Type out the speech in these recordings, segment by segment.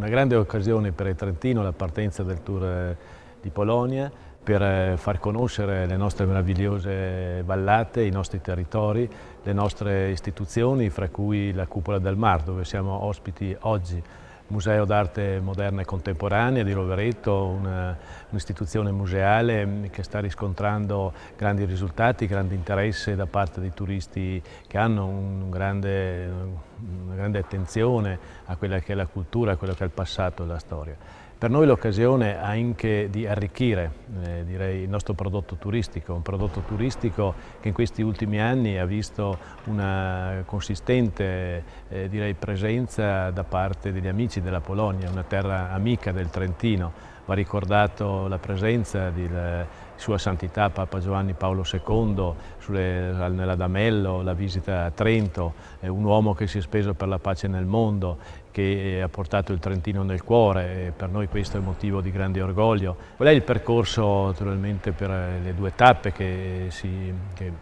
Una grande occasione per il Trentino la partenza del Tour eh, di Polonia per eh, far conoscere le nostre meravigliose vallate, i nostri territori, le nostre istituzioni, fra cui la Cupola del Mar, dove siamo ospiti oggi. Museo d'arte moderna e contemporanea di Rovereto, eh, un'istituzione un museale mm, che sta riscontrando grandi risultati, grande interesse da parte dei turisti che hanno un grande una grande attenzione a quella che è la cultura, a quello che è il passato, la storia. Per noi l'occasione anche di arricchire eh, direi, il nostro prodotto turistico, un prodotto turistico che in questi ultimi anni ha visto una consistente eh, direi, presenza da parte degli amici della Polonia, una terra amica del Trentino. Va ricordato la presenza del sua Santità Papa Giovanni Paolo II, sulle, nell'Adamello, la visita a Trento, un uomo che si è speso per la pace nel mondo, che eh, ha portato il Trentino nel cuore e per noi questo è motivo di grande orgoglio. Qual è il percorso naturalmente per eh, le due tappe che si, che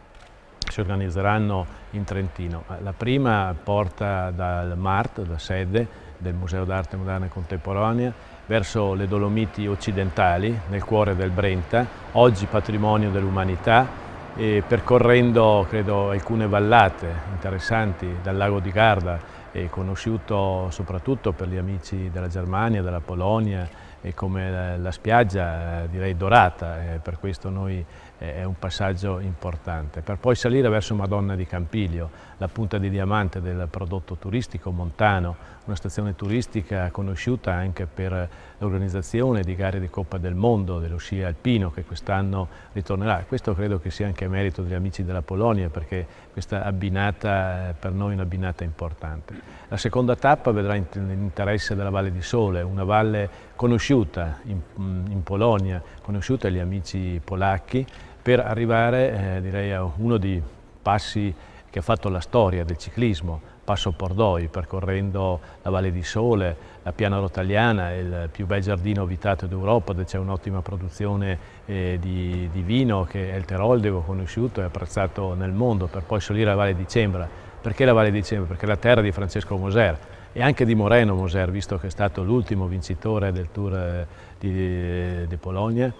si organizzeranno in Trentino? La prima porta dal MART, da sede, del Museo d'Arte Moderna e Contemporanea verso le Dolomiti occidentali, nel cuore del Brenta, oggi patrimonio dell'umanità, percorrendo credo, alcune vallate interessanti dal lago di Garda, conosciuto soprattutto per gli amici della Germania, della Polonia, e come la, spiaggia eh, direi dorata, eh, per questo noi eh, è un passaggio importante, per poi salire verso Madonna di Campiglio, la punta di diamante del prodotto turistico montano, una stazione turistica conosciuta anche per l'organizzazione di gare di Coppa del Mondo, dello sci alpino che quest'anno ritornerà. Questo credo che sia anche merito degli amici della Polonia perché questa abbinata è per noi è un'abbinata importante. La seconda tappa vedrà l'interesse della Valle di Sole, una valle conosciuta conosciuta in, mm, in Polonia, conosciuta agli amici polacchi, per arrivare eh, direi a uno dei passi che ha fatto la storia del ciclismo, Passo Pordoi, percorrendo la Valle di Sole, la Piana Rotaliana, il più bel giardino abitato d'Europa, dove c'è un'ottima produzione eh, di, di, vino che è il Teroldevo, conosciuto e apprezzato nel mondo, per poi salire alla Valle di Cembra. Perché la Valle di Cembra? Perché è la terra di Francesco Moser, e anche di Moreno Moser, visto che è stato l'ultimo vincitore del Tour eh, di, di Polonia.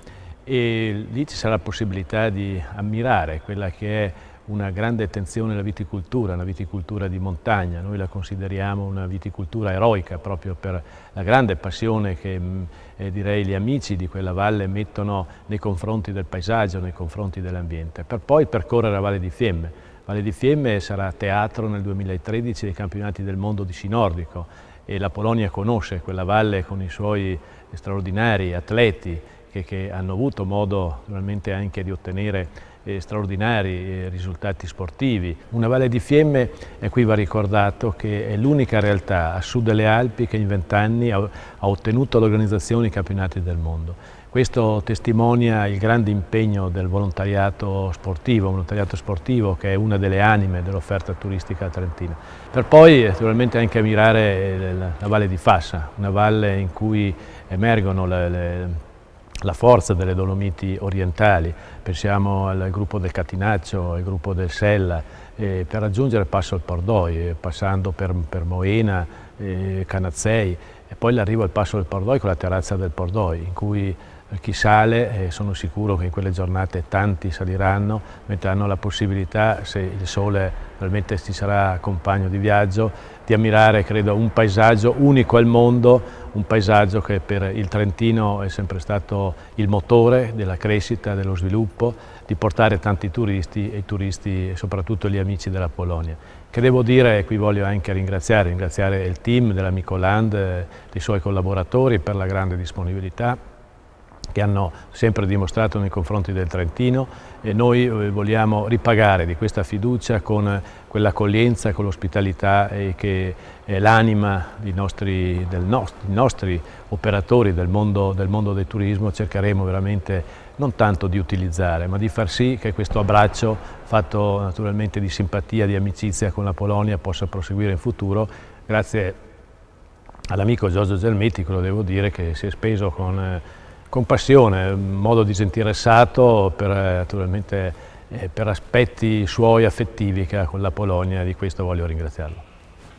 E lì ci sarà la possibilità di ammirare quella che è una grande attenzione alla viticoltura, una viticoltura di montagna, noi la consideriamo una viticoltura eroica proprio per la grande passione che mm, eh, direi gli amici di quella valle mettono nei confronti del paesaggio, nei confronti dell'ambiente, per poi percorrere la Valle di Fiemme Valle di Fiemme sarà teatro nel 2013 dei campionati del mondo di sci nordico e la Polonia conosce quella valle con i suoi straordinari atleti che, che hanno avuto modo naturalmente anche di ottenere eh, straordinari eh, risultati sportivi. Una Valle di Fiemme, e qui va ricordato, che è l'unica realtà a sud delle Alpi che in vent'anni ha, ha ottenuto l'organizzazione dei campionati del mondo. Questo testimonia il grande impegno del volontariato sportivo, volontariato sportivo che è una delle anime dell'offerta turistica trentina. Per poi eh, naturalmente anche ammirare eh, la Valle di Fassa, una valle in cui emergono le, le, la forza delle Dolomiti orientali, pensiamo al gruppo del Catinaccio, al gruppo del Sella, eh, per raggiungere il passo al Pordoi, eh, passando per, per Moena, eh, Canazzei e poi l'arrivo al passo del Pordoi con la terrazza del Pordoi, in cui eh, chi sale, e eh, sono sicuro che in quelle giornate tanti saliranno, mentre hanno la possibilità, se il sole veramente ci sarà compagno di viaggio, di ammirare, credo, un paesaggio unico al mondo, un paesaggio che per il Trentino è sempre stato il motore della crescita, dello sviluppo, di portare tanti turisti e i turisti, soprattutto gli amici della Polonia. Che devo dire, e qui voglio anche ringraziare, ringraziare il team della Micoland, eh, i suoi collaboratori per la grande disponibilità, che hanno sempre dimostrato nei confronti del Trentino e noi eh, vogliamo ripagare di questa fiducia con quell'accoglienza, con l'ospitalità eh, che è l'anima dei nostri, nost nostri, operatori del mondo, del mondo del turismo, cercheremo veramente non tanto di utilizzare, ma di far sì che questo abbraccio, fatto naturalmente di simpatia, di amicizia con la Polonia, possa proseguire in futuro. Grazie all'amico Giorgio Gelmetti, lo devo dire, che si è speso con eh, con passione, modo disinteressato per, eh, naturalmente, eh, per aspetti suoi affettivi che ha con la Polonia, di questo voglio ringraziarlo.